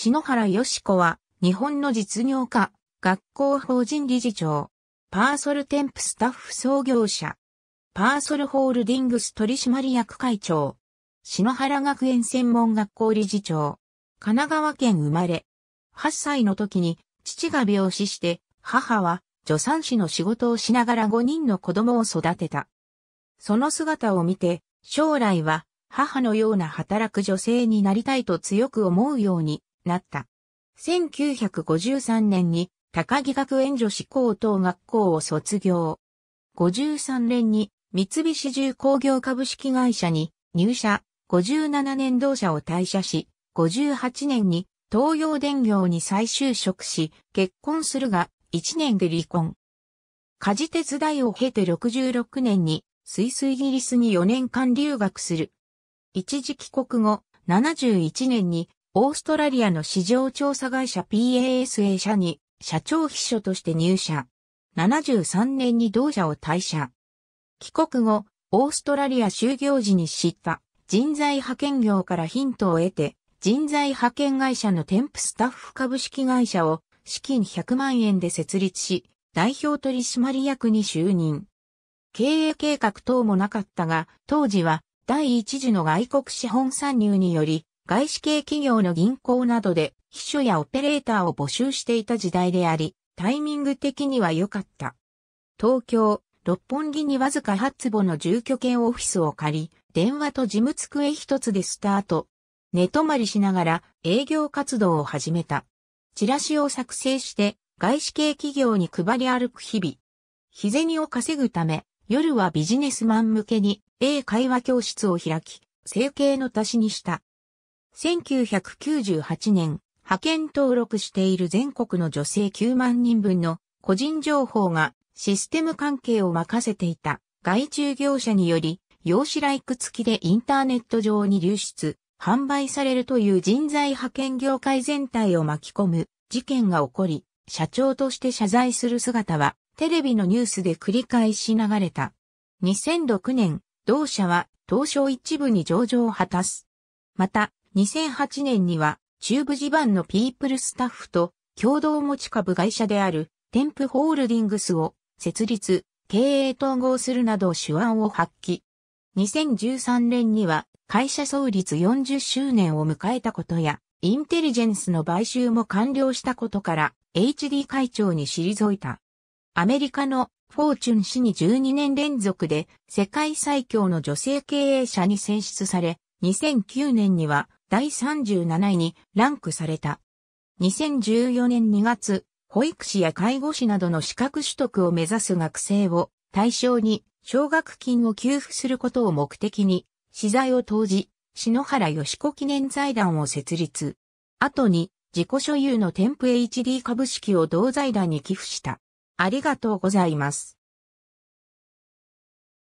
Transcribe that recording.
篠原よし子は、日本の実業家、学校法人理事長、パーソル店舗スタッフ創業者、パーソルホールディングス取締役会長、篠原学園専門学校理事長、神奈川県生まれ、8歳の時に父が病死して、母は助産師の仕事をしながら5人の子供を育てた。その姿を見て、将来は母のような働く女性になりたいと強く思うようになった。1953年に高木学園女子高等学校を卒業。53年に三菱重工業株式会社に入社、57年同社を退社し、58年に東洋電業に再就職し、結婚するが、1年で離婚。家事手伝いを経て66年に、スイスイギリスに4年間留学する。一時帰国後、71年にオーストラリアの市場調査会社 PASA 社に社長秘書として入社。73年に同社を退社。帰国後、オーストラリア就業時に知った人材派遣業からヒントを得て、人材派遣会社の添付スタッフ株式会社を資金100万円で設立し、代表取締役に就任。経営計画等もなかったが、当時は第一次の外国資本参入により、外資系企業の銀行などで秘書やオペレーターを募集していた時代であり、タイミング的には良かった。東京、六本木にわずか8坪の住居兼オフィスを借り、電話と事務机一つでスタート。寝泊まりしながら営業活動を始めた。チラシを作成して外資系企業に配り歩く日々。日銭を稼ぐため、夜はビジネスマン向けに英会話教室を開き、生計の足しにした。1998年、派遣登録している全国の女性9万人分の個人情報がシステム関係を任せていた外注業者により、用紙ライク付きでインターネット上に流出、販売されるという人材派遣業界全体を巻き込む事件が起こり、社長として謝罪する姿はテレビのニュースで繰り返し流れた。2006年、同社は東証一部に上場を果たす。また、2008年には中部地盤のピープルスタッフと共同持ち株会社であるテンプホールディングスを設立、経営統合するなど手腕を発揮。2013年には会社創立40周年を迎えたことや、インテリジェンスの買収も完了したことから、HD 会長に退いた。アメリカのフォーチュン氏に12年連続で世界最強の女性経営者に選出され、2009年には第37位にランクされた。2014年2月、保育士や介護士などの資格取得を目指す学生を対象に奨学金を給付することを目的に、資材を投じ、篠原よしこ記念財団を設立。後に自己所有の添付 HD 株式を同財団に寄付した。ありがとうございます。